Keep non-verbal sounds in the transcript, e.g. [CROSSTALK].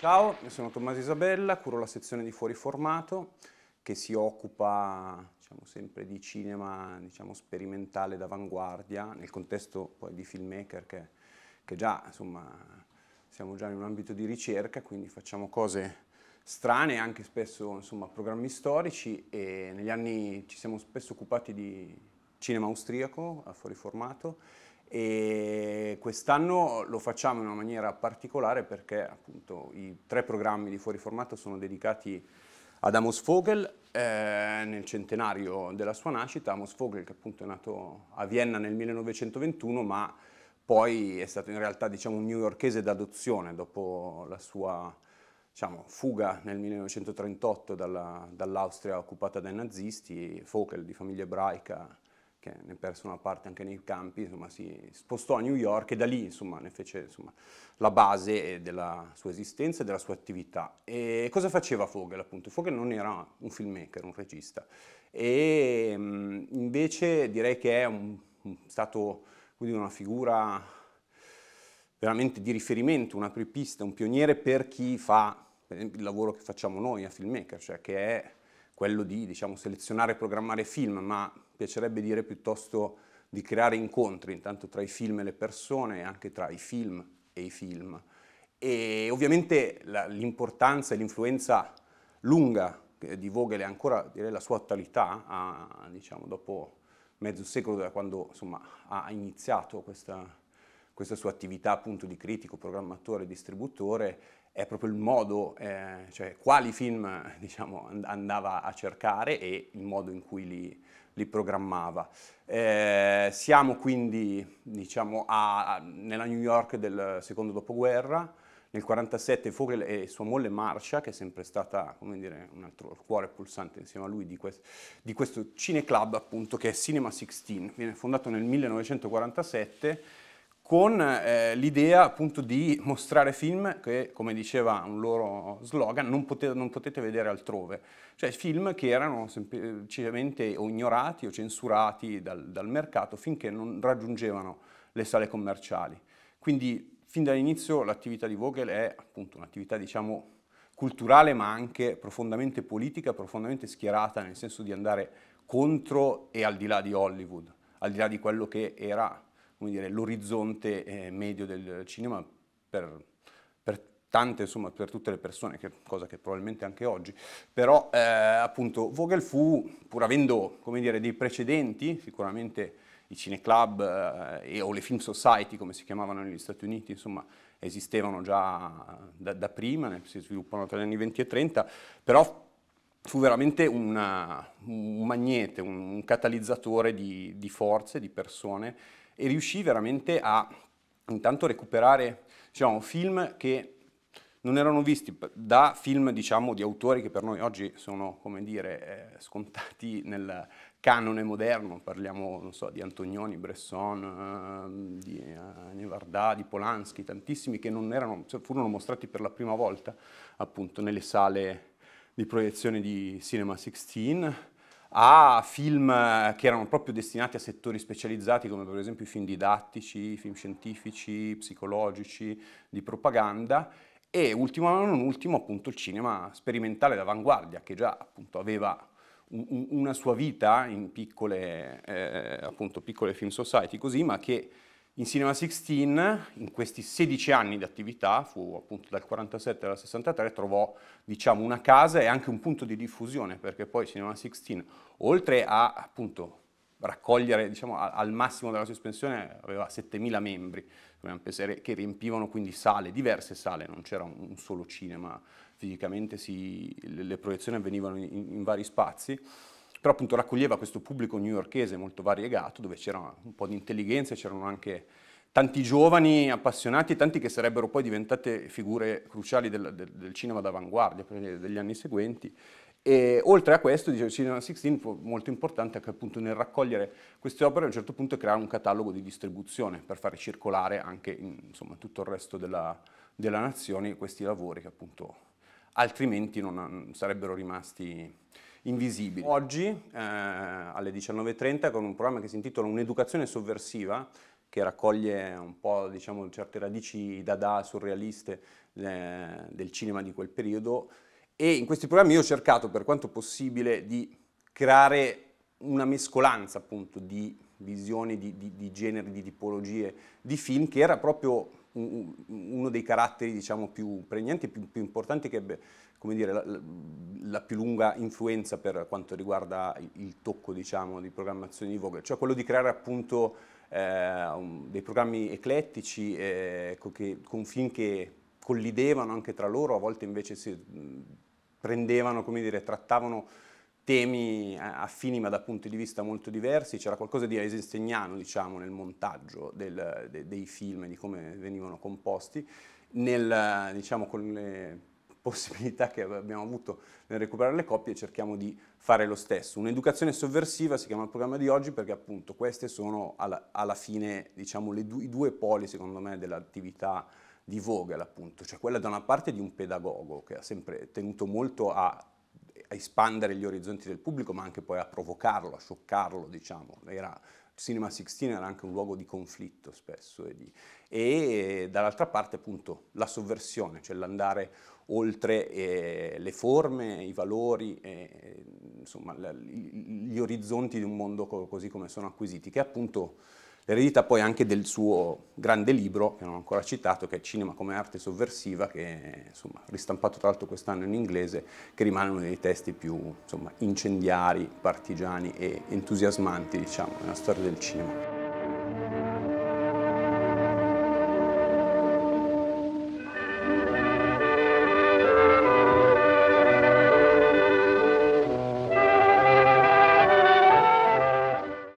Ciao, io sono Tommaso Isabella, curo la sezione di fuori formato che si occupa diciamo, sempre di cinema diciamo, sperimentale d'avanguardia nel contesto poi di filmmaker che, che già insomma, siamo già in un ambito di ricerca, quindi facciamo cose strane, anche spesso insomma, programmi storici e negli anni ci siamo spesso occupati di cinema austriaco a fuori formato e quest'anno lo facciamo in una maniera particolare perché appunto i tre programmi di fuori formato sono dedicati ad Amos Vogel eh, nel centenario della sua nascita, Amos Vogel che appunto è nato a Vienna nel 1921 ma poi è stato in realtà diciamo un newyorkese d'adozione dopo la sua diciamo, fuga nel 1938 dalla, dall'Austria occupata dai nazisti, Vogel di famiglia ebraica perché ne perse una parte anche nei campi, insomma, si spostò a New York e da lì insomma, ne fece insomma, la base eh, della sua esistenza e della sua attività. E cosa faceva Fogel appunto? Fogel non era un filmmaker, un regista, e mm, invece direi che è un, stato quindi una figura veramente di riferimento, una apripista, un pioniere per chi fa il lavoro che facciamo noi a filmmaker, cioè che è quello di diciamo, selezionare e programmare film, ma piacerebbe dire piuttosto di creare incontri intanto tra i film e le persone, anche tra i film e i film. E ovviamente l'importanza e l'influenza lunga eh, di Vogel è ancora direi, la sua attualità, a, diciamo, dopo mezzo secolo da quando insomma, ha iniziato questa, questa sua attività appunto di critico, programmatore, distributore, è proprio il modo, eh, cioè quali film [LAUGHS] diciamo, andava a cercare e il modo in cui li, li programmava. Eh, siamo quindi diciamo, a, a, nella New York del secondo dopoguerra, nel 1947 Vogel e sua moglie Marcia, che è sempre stata dire, un altro cuore pulsante insieme a lui di, quest, di questo cineclub appunto che è Cinema 16, viene fondato nel 1947 con eh, l'idea appunto di mostrare film che, come diceva un loro slogan, non, pote non potete vedere altrove, cioè film che erano semplicemente o ignorati o censurati dal, dal mercato finché non raggiungevano le sale commerciali. Quindi fin dall'inizio l'attività di Vogel è appunto un'attività diciamo culturale ma anche profondamente politica, profondamente schierata nel senso di andare contro e al di là di Hollywood, al di là di quello che era l'orizzonte eh, medio del cinema per, per tante, insomma, per tutte le persone, che, cosa che probabilmente anche oggi. Però eh, appunto Vogel fu, pur avendo come dire, dei precedenti, sicuramente i cineclub eh, o le film society, come si chiamavano negli Stati Uniti, insomma, esistevano già eh, da, da prima, si sviluppano tra gli anni 20 e 30, però fu veramente una, un magnete, un, un catalizzatore di, di forze, di persone e riuscì veramente a intanto recuperare diciamo, film che non erano visti da film diciamo, di autori che per noi oggi sono dire, eh, scontati nel canone moderno, parliamo so, di Antonioni, Bresson, ehm, di eh, Nevardà, di Polanski, tantissimi che erano, cioè, furono mostrati per la prima volta appunto nelle sale di proiezione di Cinema 16 a film eh, che erano proprio destinati a settori specializzati come per esempio i film didattici, i film scientifici, psicologici, di propaganda e ultimo ma non ultimo appunto il cinema sperimentale d'avanguardia che già appunto aveva una sua vita in piccole, eh, appunto, piccole film society così ma che in Cinema 16, in questi 16 anni di attività, fu appunto dal 47 al 63, trovò diciamo, una casa e anche un punto di diffusione, perché poi Cinema 16, oltre a appunto, raccogliere diciamo, al massimo della sospensione, aveva 7.000 membri, che riempivano quindi sale, diverse sale, non c'era un, solo cinema, fisicamente si, le, proiezioni avvenivano in, in vari spazi però appunto raccoglieva questo pubblico newyorchese molto variegato, dove c'era un po' di intelligenza, c'erano anche tanti giovani appassionati, tanti che sarebbero poi diventate figure cruciali del, del, del cinema d'avanguardia degli anni seguenti. E oltre a questo, dicevo, Cinema 16 fu molto importante anche appunto nel raccogliere queste opere a un certo punto creare un catalogo di distribuzione per fare circolare anche in, insomma, tutto il resto della, della nazione questi lavori che appunto altrimenti non sarebbero rimasti invisibili. Oggi eh, alle 19.30 con un programma che si intitola Un'educazione sovversiva, che raccoglie un po' diciamo, certe radici dada surrealiste eh, del cinema di quel periodo e in questi programmi io ho cercato per quanto possibile di creare una mescolanza appunto di visioni, di, di, di generi, di tipologie di film che era proprio uno dei caratteri diciamo, più pregnanti, più, più importanti, che ebbe dire, la, la, più lunga influenza per quanto riguarda il, il tocco diciamo, di programmazione di Vogel, cioè quello di creare appunto eh, un, dei programmi eclettici eh, che, con film che collidevano anche tra loro, a volte invece si prendevano, come dire, trattavano temi eh, affini ma da punti di vista molto diversi, c'era qualcosa di eisensteiniano diciamo, nel montaggio del, de, dei film e di come venivano composti, nel, diciamo, con le possibilità che abbiamo avuto nel recuperare le coppie cerchiamo di fare lo stesso. Un'educazione sovversiva si chiama il programma di oggi perché appunto queste sono alla, alla fine diciamo, du i due poli secondo me dell'attività di Vogel appunto, cioè quella da una parte di un pedagogo che ha sempre tenuto molto a a espandere gli orizzonti del pubblico, ma anche poi a provocarlo, a scioccarlo, diciamo. Era, Cinema 16 era anche un luogo di conflitto spesso e, di, e dall'altra parte appunto la sovversione, cioè l'andare oltre eh, le forme, i valori, eh, insomma la, gli orizzonti di un mondo co- così come sono acquisiti, che appunto L'eredità poi anche del suo grande libro, che non ho ancora citato, che è Cinema come arte sovversiva, che insomma, ristampato tra l'altro quest'anno in inglese, che rimane uno dei testi più insomma, incendiari, partigiani e entusiasmanti, diciamo, nella storia del cinema.